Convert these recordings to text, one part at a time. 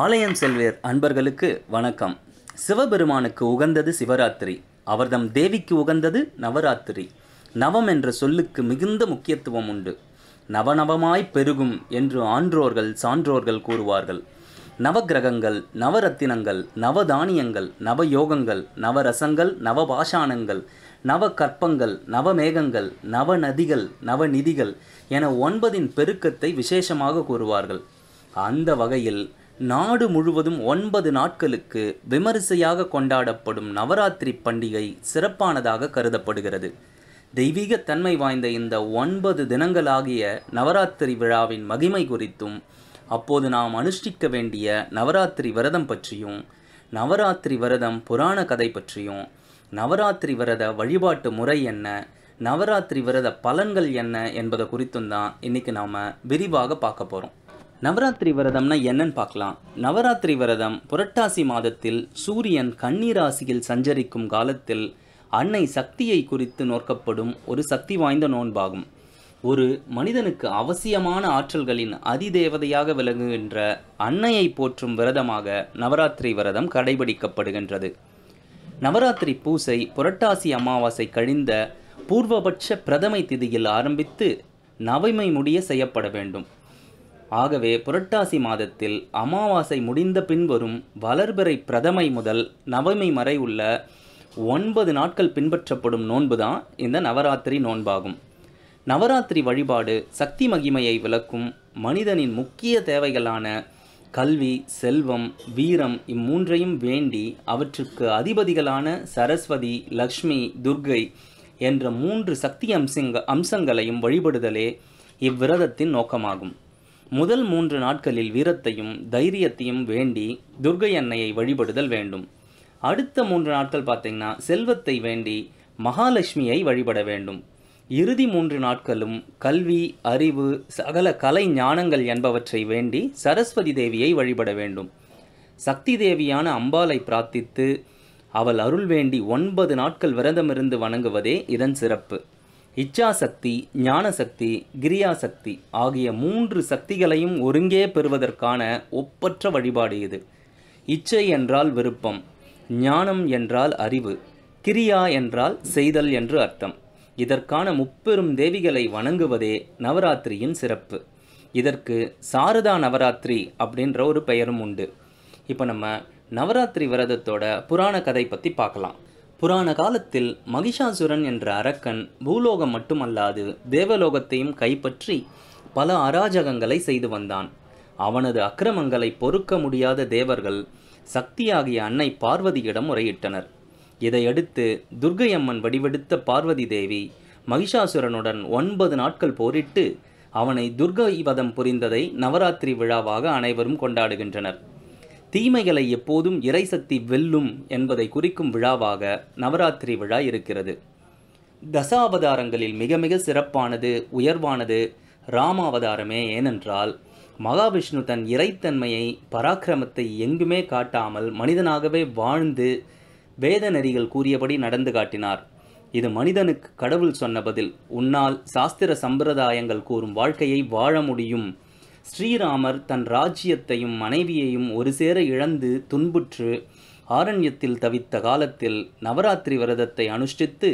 ஆலயம் செல்வேர் அன்பர்களுக்கு வணக்கம் சிவபெருமானுக்கு உகந்தது சிவராத்திரி அவர்தம் தேவிக்கு உகந்தது நவராத்திரி நவம் என்ற சொல்லுக்கு மிகுந்த முக்கியத்துவம் உண்டு நவநவமாய் பெருகும் என்று ஆன்றோர்கள் சான்றோர்கள் கூறுவார்கள் நவகிரகங்கள் நவரத்தினங்கள் நவதானியங்கள் நவயோகங்கள் நவரசங்கள் நவபாஷாணங்கள் கற்பங்கள் நவமேகங்கள் நவநதிகள் நவநிதிகள் என ஒன்பதின் பெருக்கத்தை விசேஷமாக கூறுவார்கள் அந்த வகையில் நாடு முழுவதும் ஒன்பது நாட்களுக்கு விமரிசையாக கொண்டாடப்படும் நவராத்திரி பண்டிகை சிறப்பானதாக கருதப்படுகிறது தெய்வீகத்தன்மை வாய்ந்த இந்த ஒன்பது தினங்களாகிய நவராத்திரி விழாவின் மகிமை குறித்தும் அப்போது நாம் அனுஷ்டிக்க வேண்டிய நவராத்திரி விரதம் பற்றியும் நவராத்திரி விரதம் புராண கதை பற்றியும் நவராத்திரி விரத வழிபாட்டு முறை என்ன நவராத்திரி விரத பலன்கள் என்ன என்பதை குறித்தும் தான் இன்றைக்கி நாம் விரிவாக பார்க்க போகிறோம் நவராத்திரி விரதம்னா என்னன்னு பார்க்கலாம் நவராத்திரி விரதம் புரட்டாசி மாதத்தில் சூரியன் கண்ணீராசியில் சஞ்சரிக்கும் காலத்தில் அன்னை சக்தியை குறித்து நோக்கப்படும் ஒரு சக்தி வாய்ந்த நோன்பாகும் ஒரு மனிதனுக்கு அவசியமான ஆற்றல்களின் அதிதேவதையாக விளங்குகின்ற அன்னையை போற்றும் விரதமாக நவராத்திரி விரதம் கடைபிடிக்கப்படுகின்றது நவராத்திரி பூசை புரட்டாசி அமாவாசை கழிந்த பூர்வபட்ச பிரதமை திதியில் ஆரம்பித்து நவமை முடிய செய்யப்பட வேண்டும் ஆகவே புரட்டாசி மாதத்தில் அமாவாசை முடிந்த பின்வரும் வளர்பிறை பிரதமை முதல் நவமை வரை உள்ள ஒன்பது நாட்கள் பின்பற்றப்படும் நோன்பு தான் இந்த நவராத்திரி நோன்பாகும் நவராத்திரி வழிபாடு சக்தி மகிமையை விளக்கும் மனிதனின் முக்கிய தேவைகளான கல்வி செல்வம் வீரம் இம்மூன்றையும் வேண்டி அவற்றுக்கு அதிபதிகளான சரஸ்வதி லக்ஷ்மி துர்கை என்ற மூன்று சக்தி அம்சங்க அம்சங்களையும் வழிபடுதலே இவ்விரதத்தின் நோக்கமாகும் முதல் மூன்று நாட்களில் வீரத்தையும் தைரியத்தையும் வேண்டி துர்கை அன்னையை வழிபடுதல் வேண்டும் அடுத்த மூன்று நாட்கள் பார்த்திங்கன்னா செல்வத்தை வேண்டி மகாலட்சுமியை வழிபட வேண்டும் இறுதி மூன்று நாட்களும் கல்வி அறிவு சகல கலை ஞானங்கள் என்பவற்றை வேண்டி சரஸ்வதி தேவியை வழிபட வேண்டும் சக்தி தேவியான அம்பாளை பிரார்த்தித்து அவள் அருள் வேண்டி ஒன்பது நாட்கள் விரதமிருந்து வணங்குவதே இதன் சிறப்பு இச்சாசக்தி ஞானசக்தி கிரியாசக்தி ஆகிய மூன்று சக்திகளையும் ஒருங்கே பெறுவதற்கான ஒப்பற்ற வழிபாடு இது இச்சை என்றால் விருப்பம் ஞானம் என்றால் அறிவு கிரியா என்றால் செய்தல் என்று அர்த்தம் இதற்கான முப்பெரும் தேவிகளை வணங்குவதே நவராத்திரியின் சிறப்பு இதற்கு சாரதா நவராத்திரி அப்படின்ற ஒரு பெயரும் உண்டு இப்போ நம்ம நவராத்திரி விரதத்தோட புராண கதை பற்றி பார்க்கலாம் புராண காலத்தில் மகிஷாசுரன் என்ற அரக்கன் பூலோகம் மட்டுமல்லாது தேவலோகத்தையும் கைப்பற்றி பல அராஜகங்களை செய்து வந்தான் அவனது அக்கிரமங்களை பொறுக்க முடியாத தேவர்கள் சக்தியாகிய அன்னை பார்வதியிடம் முறையிட்டனர் இதையடுத்து துர்கையம்மன் வடிவெடுத்த பார்வதி தேவி மகிஷாசுரனுடன் ஒன்பது நாட்கள் போரிட்டு அவனை துர்கை வதம் புரிந்ததை நவராத்திரி விழாவாக அனைவரும் கொண்டாடுகின்றனர் தீமைகளை எப்போதும் இறைசக்தி வெல்லும் என்பதை குறிக்கும் விழாவாக நவராத்திரி விழா இருக்கிறது தசாவதாரங்களில் மிக மிக சிறப்பானது உயர்வானது ராமாவதாரமே ஏனென்றால் மகாவிஷ்ணு தன் இறைத்தன்மையை பராக்கிரமத்தை எங்குமே காட்டாமல் மனிதனாகவே வாழ்ந்து வேத நெறிகள் கூறியபடி நடந்து காட்டினார் இது மனிதனுக்கு கடவுள் சொன்ன பதில் உன்னால் சாஸ்திர சம்பிரதாயங்கள் கூறும் வாழ்க்கையை வாழ முடியும் ஸ்ரீராமர் தன் ராஜ்யத்தையும் மனைவியையும் ஒரு சேர இழந்து துன்புற்று ஆரண்யத்தில் தவித்த காலத்தில் நவராத்திரி விரதத்தை அனுஷ்டித்து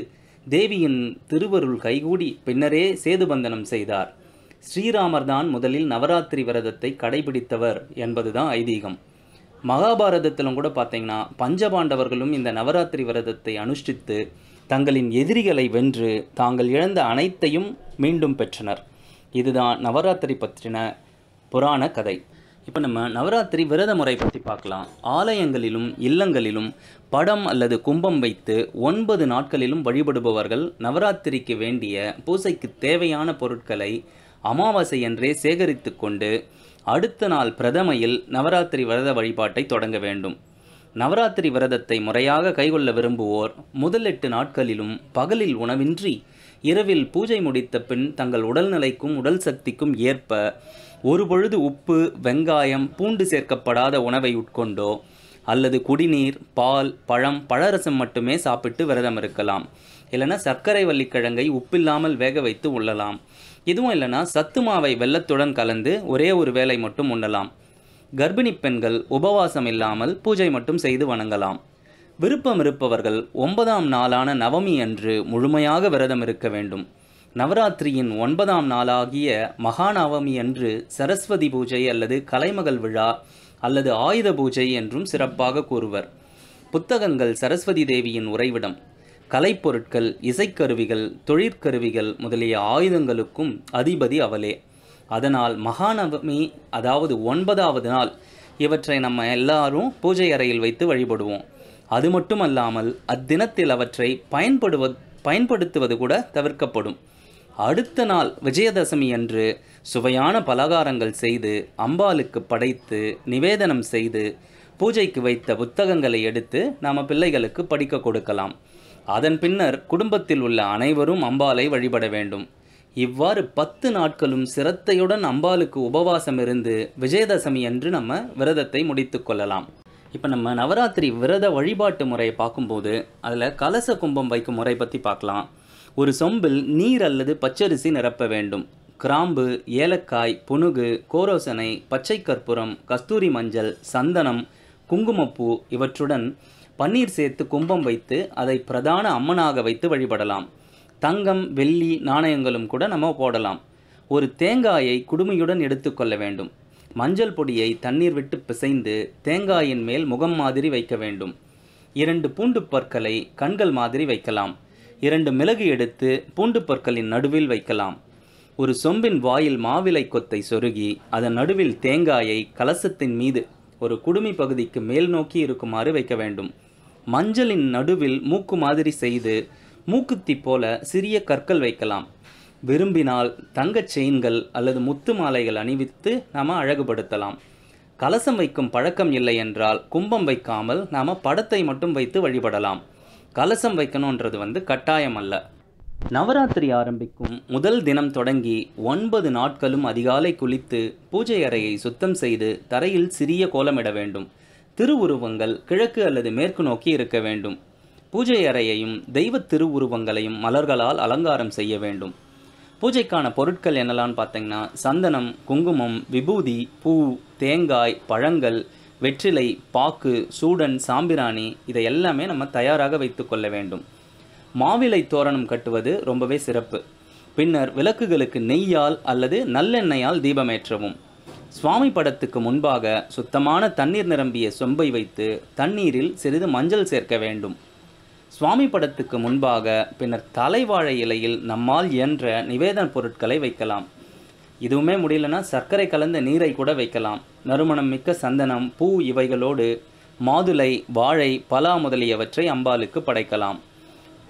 தேவியின் திருவருள் கைகூடி பின்னரே சேதுபந்தனம் செய்தார் ஸ்ரீராமர் தான் முதலில் நவராத்திரி விரதத்தை கடைபிடித்தவர் என்பதுதான் ஐதீகம் மகாபாரதத்திலும் கூட பார்த்தீங்கன்னா பஞ்சபாண்டவர்களும் இந்த நவராத்திரி விரதத்தை அனுஷ்டித்து தங்களின் எதிரிகளை வென்று தாங்கள் இழந்த அனைத்தையும் மீண்டும் பெற்றனர் இதுதான் நவராத்திரி பற்றின புராண கதை இப்போ நம்ம நவராத்திரி விரத முறை பற்றி பார்க்கலாம் ஆலயங்களிலும் இல்லங்களிலும் படம் அல்லது கும்பம் வைத்து ஒன்பது நாட்களிலும் வழிபடுபவர்கள் நவராத்திரிக்கு வேண்டிய பூசைக்கு தேவையான பொருட்களை அமாவாசை என்றே சேகரித்து கொண்டு அடுத்த நாள் பிரதமையில் நவராத்திரி விரத வழிபாட்டை தொடங்க வேண்டும் நவராத்திரி விரதத்தை முறையாக கைகொள்ள விரும்புவோர் முதல் எட்டு நாட்களிலும் பகலில் உணவின்றி இரவில் பூஜை முடித்த பின் தங்கள் உடல்நிலைக்கும் உடல் சக்திக்கும் ஏற்ப ஒரு பொழுது உப்பு வெங்காயம் பூண்டு சேர்க்கப்படாத உணவை உட்கொண்டோ அல்லது குடிநீர் பால் பழம் பழரசம் மட்டுமே சாப்பிட்டு விரதம் இருக்கலாம் இல்லைனா சர்க்கரை வள்ளிக்கிழங்கை உப்பில்லாமல் வேக வைத்து உள்ளலாம் இதுவும் இல்லைனா சத்து மாவை வெள்ளத்துடன் கலந்து ஒரே ஒரு வேலை மட்டும் உண்ணலாம் கர்ப்பிணி பெண்கள் உபவாசம் இல்லாமல் பூஜை மட்டும் செய்து வணங்கலாம் விருப்பம் இருப்பவர்கள் ஒன்பதாம் நாளான நவமி அன்று முழுமையாக விரதம் இருக்க வேண்டும் நவராத்திரியின் ஒன்பதாம் நாளாகிய மகாநவமி அன்று சரஸ்வதி பூஜை அல்லது கலைமகள் விழா அல்லது ஆயுத பூஜை என்றும் சிறப்பாக கூறுவர் புத்தகங்கள் சரஸ்வதி தேவியின் உறைவிடம் கலைப்பொருட்கள் இசைக்கருவிகள் தொழிற்கருவிகள் முதலிய ஆயுதங்களுக்கும் அதிபதி அவளே அதனால் மகாநவமி அதாவது ஒன்பதாவது நாள் இவற்றை நம்ம எல்லாரும் பூஜை அறையில் வைத்து வழிபடுவோம் அது மட்டுமல்லாமல் அத்தினத்தில் அவற்றை பயன்படுவ பயன்படுத்துவது கூட தவிர்க்கப்படும் அடுத்த நாள் விஜயதசமி அன்று சுவையான பலகாரங்கள் செய்து அம்பாளுக்கு படைத்து நிவேதனம் செய்து பூஜைக்கு வைத்த புத்தகங்களை எடுத்து நாம் பிள்ளைகளுக்கு படிக்க கொடுக்கலாம் அதன் பின்னர் குடும்பத்தில் உள்ள அனைவரும் அம்பாலை வழிபட வேண்டும் இவ்வாறு பத்து நாட்களும் சிரத்தையுடன் அம்பாளுக்கு உபவாசம் இருந்து விஜயதசமி அன்று நம்ம விரதத்தை முடித்து கொள்ளலாம் இப்போ நம்ம நவராத்திரி விரத வழிபாட்டு முறையை பார்க்கும்போது அதில் கலச கும்பம் வைக்கும் முறை பற்றி பார்க்கலாம் ஒரு சொம்பில் நீர் அல்லது பச்சரிசி நிரப்ப வேண்டும் கிராம்பு ஏலக்காய் புனுகு கோரோசனை பச்சை கற்பூரம் கஸ்தூரி மஞ்சள் சந்தனம் குங்குமப்பூ இவற்றுடன் பன்னீர் சேர்த்து கும்பம் வைத்து அதை பிரதான அம்மனாக வைத்து வழிபடலாம் தங்கம் வெள்ளி நாணயங்களும் கூட நம்ம போடலாம் ஒரு தேங்காயை குடுமையுடன் எடுத்துக்கொள்ள வேண்டும் மஞ்சள் பொடியை தண்ணீர் விட்டு பிசைந்து தேங்காயின் மேல் முகம் மாதிரி வைக்க வேண்டும் இரண்டு பூண்டு பற்களை கண்கள் மாதிரி வைக்கலாம் இரண்டு மிளகு எடுத்து பூண்டு பற்களின் நடுவில் வைக்கலாம் ஒரு சொம்பின் வாயில் மாவிலை கொத்தை சொருகி அதன் நடுவில் தேங்காயை கலசத்தின் மீது ஒரு குடுமி பகுதிக்கு மேல் நோக்கி இருக்குமாறு வைக்க வேண்டும் மஞ்சளின் நடுவில் மூக்கு மாதிரி செய்து மூக்குத்தி போல சிறிய கற்கள் வைக்கலாம் விரும்பினால் தங்கச் செயின்கள் அல்லது முத்து மாலைகள் அணிவித்து நாம் அழகுபடுத்தலாம் கலசம் வைக்கும் பழக்கம் இல்லை என்றால் கும்பம் வைக்காமல் நாம் படத்தை மட்டும் வைத்து வழிபடலாம் கலசம் வைக்கணுன்றது வந்து கட்டாயம் அல்ல நவராத்திரி ஆரம்பிக்கும் முதல் தினம் தொடங்கி ஒன்பது நாட்களும் அதிகாலை குளித்து பூஜை அறையை சுத்தம் செய்து தரையில் சிறிய கோலமிட வேண்டும் திருவுருவங்கள் கிழக்கு அல்லது மேற்கு நோக்கி இருக்க வேண்டும் பூஜை அறையையும் தெய்வ திருவுருவங்களையும் மலர்களால் அலங்காரம் செய்ய வேண்டும் பூஜைக்கான பொருட்கள் என்னெல்லாம் பார்த்தீங்கன்னா சந்தனம் குங்குமம் விபூதி பூ தேங்காய் பழங்கள் வெற்றிலை பாக்கு சூடன் சாம்பிராணி இதை எல்லாமே நம்ம தயாராக வைத்துக்கொள்ள வேண்டும் மாவிலை தோரணம் கட்டுவது ரொம்பவே சிறப்பு பின்னர் விளக்குகளுக்கு நெய்யால் அல்லது நல்லெண்ணெயால் தீபமேற்றவும் சுவாமி படத்துக்கு முன்பாக சுத்தமான தண்ணீர் நிரம்பிய சொம்பை வைத்து தண்ணீரில் சிறிது மஞ்சள் சேர்க்க வேண்டும் சுவாமி படத்துக்கு முன்பாக பின்னர் தலைவாழை இலையில் நம்மால் என்ற நிவேதன பொருட்களை வைக்கலாம் இதுவுமே முடியலன்னா சர்க்கரை கலந்த நீரை கூட வைக்கலாம் நறுமணம் மிக்க சந்தனம் பூ இவைகளோடு மாதுளை வாழை பலா முதலியவற்றை அம்பாளுக்கு படைக்கலாம்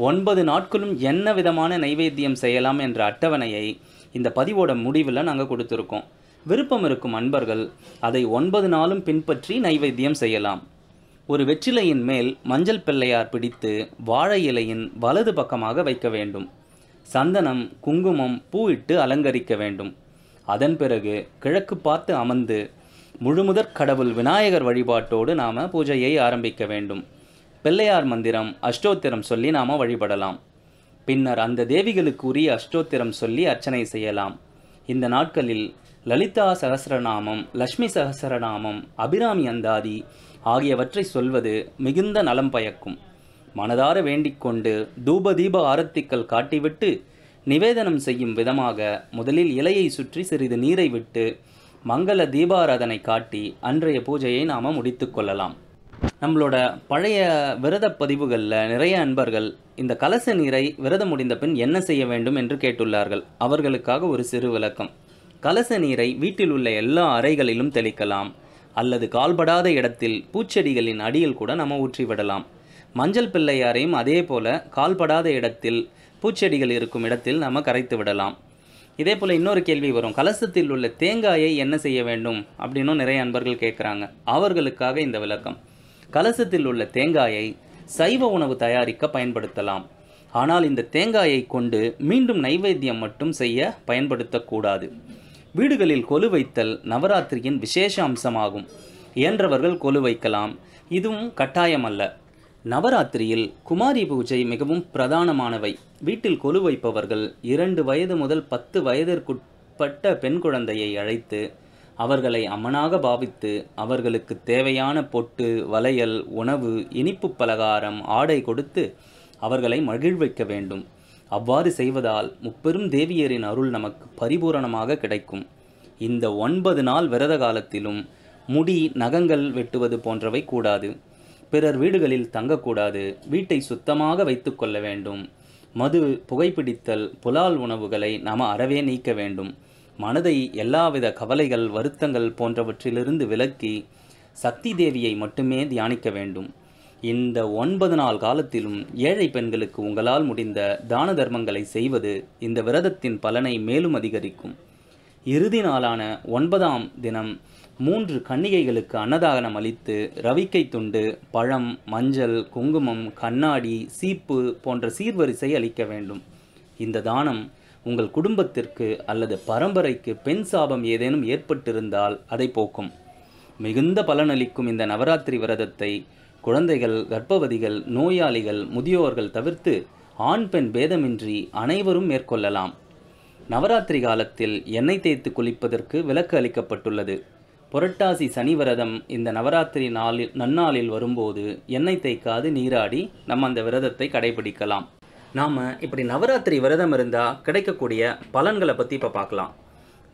ஒன்பது நாட்களும் என்ன விதமான நைவேத்தியம் செய்யலாம் என்ற அட்டவணையை இந்த பதிவோட முடிவில் நாங்கள் கொடுத்துருக்கோம் விருப்பம் இருக்கும் அன்பர்கள் அதை ஒன்பது நாளும் பின்பற்றி நைவேத்தியம் செய்யலாம் ஒரு வெற்றிலையின் மேல் மஞ்சள் பிள்ளையார் பிடித்து வாழை இலையின் வலது பக்கமாக வைக்க வேண்டும் சந்தனம் குங்குமம் பூ இட்டு அலங்கரிக்க வேண்டும் அதன் பிறகு கிழக்கு பார்த்து அமர்ந்து முழுமுதற் கடவுள் விநாயகர் வழிபாட்டோடு நாம பூஜையை ஆரம்பிக்க வேண்டும் பிள்ளையார் மந்திரம் அஷ்டோத்திரம் சொல்லி நாம வழிபடலாம் பின்னர் அந்த தேவிகளுக்கு உரிய அஷ்டோத்திரம் சொல்லி அர்ச்சனை செய்யலாம் இந்த நாட்களில் லலிதா சகசரநாமம் லக்ஷ்மி சகசரநாமம் அபிராமி அந்தாதி ஆகியவற்றை சொல்வது மிகுந்த நலம் பயக்கும் மனதார வேண்டிக்கொண்டு தூப தீப ஆரத்திக்கல் காட்டிவிட்டு நிவேதனம் செய்யும் விதமாக முதலில் இலையை சுற்றி சிறிது நீரை விட்டு மங்கள தீபாராதனை காட்டி அன்றைய பூஜையை நாம் முடித்து கொள்ளலாம் நம்மளோட பழைய விரத பதிவுகளில் நிறைய அன்பர்கள் இந்த கலச நீரை விரதம் முடிந்த பின் என்ன செய்ய வேண்டும் என்று கேட்டுள்ளார்கள் அவர்களுக்காக ஒரு சிறு விளக்கம் கலச நீரை வீட்டில் உள்ள எல்லா அறைகளிலும் தெளிக்கலாம் அல்லது கால்படாத இடத்தில் பூச்செடிகளின் அடியில் கூட நம்ம ஊற்றிவிடலாம் மஞ்சள் பிள்ளையாரையும் அதே போல் கால்படாத இடத்தில் பூச்செடிகள் இருக்கும் இடத்தில் நம்ம கரைத்து விடலாம் இதே போல் இன்னொரு கேள்வி வரும் கலசத்தில் உள்ள தேங்காயை என்ன செய்ய வேண்டும் அப்படின்னு நிறைய அன்பர்கள் கேட்குறாங்க அவர்களுக்காக இந்த விளக்கம் கலசத்தில் உள்ள தேங்காயை சைவ உணவு தயாரிக்க பயன்படுத்தலாம் ஆனால் இந்த தேங்காயை கொண்டு மீண்டும் நைவேத்தியம் மட்டும் செய்ய பயன்படுத்தக்கூடாது வீடுகளில் கொலு வைத்தல் நவராத்திரியின் விசேஷ அம்சமாகும் இயன்றவர்கள் கொலு வைக்கலாம் இதுவும் கட்டாயமல்ல நவராத்திரியில் குமாரி பூஜை மிகவும் பிரதானமானவை வீட்டில் கொலு வைப்பவர்கள் இரண்டு வயது முதல் பத்து வயதிற்குட்பட்ட பெண் குழந்தையை அழைத்து அவர்களை அம்மனாக பாவித்து அவர்களுக்கு தேவையான பொட்டு வளையல் உணவு இனிப்பு பலகாரம் ஆடை கொடுத்து அவர்களை மகிழ்விக்க வேண்டும் அவ்வாறு செய்வதால் முப்பெரும் தேவியரின் அருள் நமக்கு பரிபூரணமாக கிடைக்கும் இந்த ஒன்பது நாள் விரத காலத்திலும் முடி நகங்கள் வெட்டுவது போன்றவை கூடாது பிறர் வீடுகளில் தங்கக்கூடாது வீட்டை சுத்தமாக வைத்து கொள்ள வேண்டும் மது புகைப்பிடித்தல் புலால் உணவுகளை நாம் அறவே நீக்க வேண்டும் மனதை எல்லாவித கவலைகள் வருத்தங்கள் போன்றவற்றிலிருந்து விலக்கி சக்தி தேவியை மட்டுமே தியானிக்க வேண்டும் இந்த ஒன்பது நாள் காலத்திலும் ஏழை பெண்களுக்கு உங்களால் முடிந்த தான தர்மங்களை செய்வது இந்த விரதத்தின் பலனை மேலும் அதிகரிக்கும் இறுதி நாளான ஒன்பதாம் தினம் மூன்று கன்னிகைகளுக்கு அன்னதானம் அளித்து ரவிக்கை துண்டு பழம் மஞ்சள் குங்குமம் கண்ணாடி சீப்பு போன்ற சீர்வரிசை அளிக்க வேண்டும் இந்த தானம் உங்கள் குடும்பத்திற்கு அல்லது பரம்பரைக்கு பெண் சாபம் ஏதேனும் ஏற்பட்டிருந்தால் அதை போக்கும் மிகுந்த பலனளிக்கும் இந்த நவராத்திரி விரதத்தை குழந்தைகள் கர்ப்பவதிகள் நோயாளிகள் முதியோர்கள் தவிர்த்து ஆண் பெண் பேதமின்றி அனைவரும் மேற்கொள்ளலாம் நவராத்திரி காலத்தில் எண்ணெய் தேய்த்து குளிப்பதற்கு விலக்கு அளிக்கப்பட்டுள்ளது புரட்டாசி சனி விரதம் இந்த நவராத்திரி நாளில் நன்னாளில் வரும்போது எண்ணெய் தேய்க்காது நீராடி நம்ம அந்த விரதத்தை கடைபிடிக்கலாம் நாம் இப்படி நவராத்திரி விரதம் இருந்தால் கிடைக்கக்கூடிய பலன்களை பற்றி இப்போ பார்க்கலாம்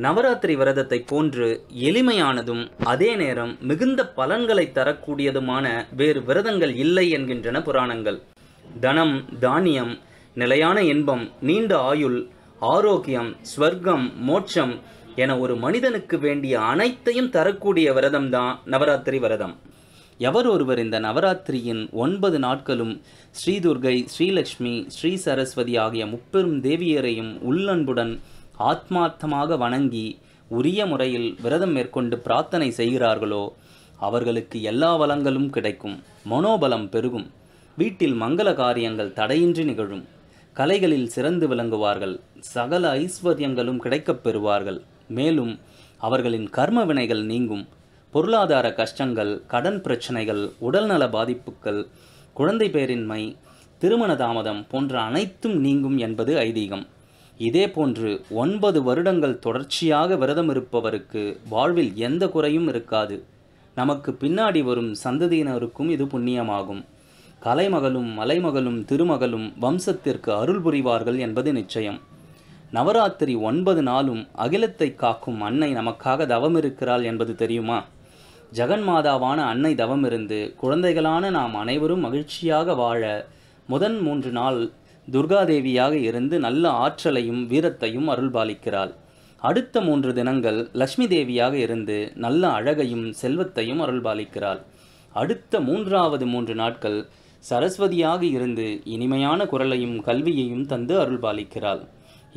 நவராத்திரி விரதத்தை போன்று எளிமையானதும் அதே நேரம் மிகுந்த பலன்களை தரக்கூடியதுமான வேறு விரதங்கள் இல்லை என்கின்றன புராணங்கள் தனம் தானியம் நிலையான இன்பம் நீண்ட ஆயுள் ஆரோக்கியம் ஸ்வர்க்கம் மோட்சம் என ஒரு மனிதனுக்கு வேண்டிய அனைத்தையும் தரக்கூடிய விரதம் தான் நவராத்திரி விரதம் எவர் ஒருவர் இந்த நவராத்திரியின் ஒன்பது நாட்களும் ஸ்ரீதுர்கை ஸ்ரீலக்ஷ்மி ஸ்ரீ சரஸ்வதி ஆகிய முப்பெரும் தேவியரையும் உள்ளன்புடன் ஆத்மார்த்தமாக வணங்கி உரிய முறையில் விரதம் மேற்கொண்டு பிரார்த்தனை செய்கிறார்களோ அவர்களுக்கு எல்லா வளங்களும் கிடைக்கும் மனோபலம் பெருகும் வீட்டில் மங்கள காரியங்கள் தடையின்றி நிகழும் கலைகளில் சிறந்து விளங்குவார்கள் சகல ஐஸ்வர்யங்களும் கிடைக்கப் பெறுவார்கள் மேலும் அவர்களின் கர்ம வினைகள் நீங்கும் பொருளாதார கஷ்டங்கள் கடன் பிரச்சனைகள் உடல்நல பாதிப்புகள் குழந்தை பேரின்மை திருமண தாமதம் போன்ற அனைத்தும் நீங்கும் என்பது ஐதீகம் இதே போன்று ஒன்பது வருடங்கள் தொடர்ச்சியாக விரதம் இருப்பவருக்கு வாழ்வில் எந்த குறையும் இருக்காது நமக்கு பின்னாடி வரும் சந்ததியினருக்கும் இது புண்ணியமாகும் கலைமகளும் மலைமகளும் திருமகளும் வம்சத்திற்கு அருள் புரிவார்கள் என்பது நிச்சயம் நவராத்திரி ஒன்பது நாளும் அகிலத்தை காக்கும் அன்னை நமக்காக தவம் இருக்கிறாள் என்பது தெரியுமா ஜெகன் மாதாவான அன்னை தவம் இருந்து குழந்தைகளான நாம் அனைவரும் மகிழ்ச்சியாக வாழ முதன் மூன்று நாள் துர்காதேவியாக இருந்து நல்ல ஆற்றலையும் வீரத்தையும் அருள்பாலிக்கிறாள் அடுத்த மூன்று தினங்கள் லக்ஷ்மி தேவியாக இருந்து நல்ல அழகையும் செல்வத்தையும் அருள்பாலிக்கிறாள் அடுத்த மூன்றாவது மூன்று நாட்கள் சரஸ்வதியாக இருந்து இனிமையான குரலையும் கல்வியையும் தந்து அருள்பாலிக்கிறாள்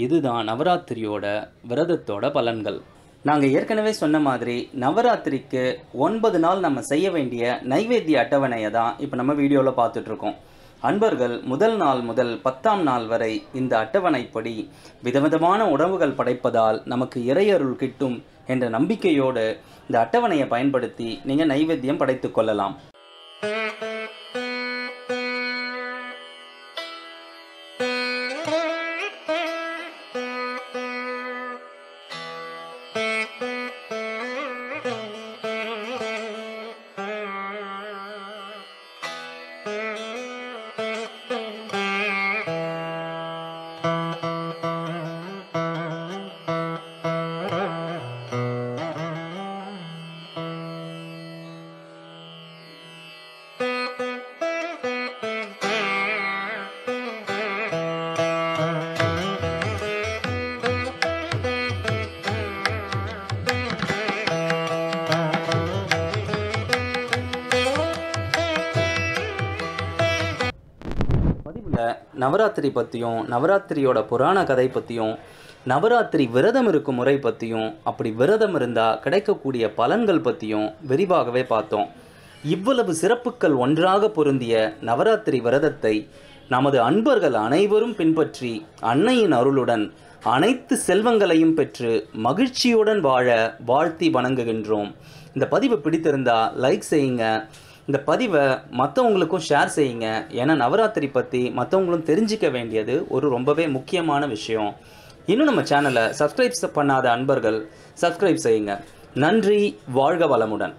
இதுதான் நவராத்திரியோட விரதத்தோட பலன்கள் நாங்கள் ஏற்கனவே சொன்ன மாதிரி நவராத்திரிக்கு ஒன்பது நாள் நம்ம செய்ய வேண்டிய நைவேத்திய அட்டவணையை தான் இப்போ நம்ம வீடியோவில் பார்த்துட்ருக்கோம் அன்பர்கள் முதல் நாள் முதல் பத்தாம் நாள் வரை இந்த அட்டவணைப்படி விதவிதமான உணவுகள் படைப்பதால் நமக்கு இறையருள் கிட்டும் என்ற நம்பிக்கையோடு இந்த அட்டவணையை பயன்படுத்தி நீங்கள் நைவேத்தியம் படைத்து கொள்ளலாம் Thank you. நவராத்திரி பற்றியும் நவராத்திரியோட புராண கதை பற்றியும் நவராத்திரி விரதம் இருக்கும் முறை பற்றியும் அப்படி விரதம் இருந்தால் கிடைக்கக்கூடிய பலன்கள் பற்றியும் விரிவாகவே பார்த்தோம் இவ்வளவு சிறப்புகள் ஒன்றாக பொருந்திய நவராத்திரி விரதத்தை நமது அன்பர்கள் அனைவரும் பின்பற்றி அன்னையின் அருளுடன் அனைத்து செல்வங்களையும் பெற்று மகிழ்ச்சியுடன் வாழ வாழ்த்தி வணங்குகின்றோம் இந்த பதிவு பிடித்திருந்தால் லைக் செய்யுங்க இந்த பதிவை மற்றவங்களுக்கும் ஷேர் செய்யுங்க ஏன்னா நவராத்திரி பற்றி மற்றவங்களும் தெரிஞ்சிக்க வேண்டியது ஒரு ரொம்பவே முக்கியமான விஷயம் இன்னும் நம்ம சேனலை சப்ஸ்கிரைப் பண்ணாத அன்பர்கள் சப்ஸ்கிரைப் செய்யுங்க நன்றி வாழ்க வளமுடன்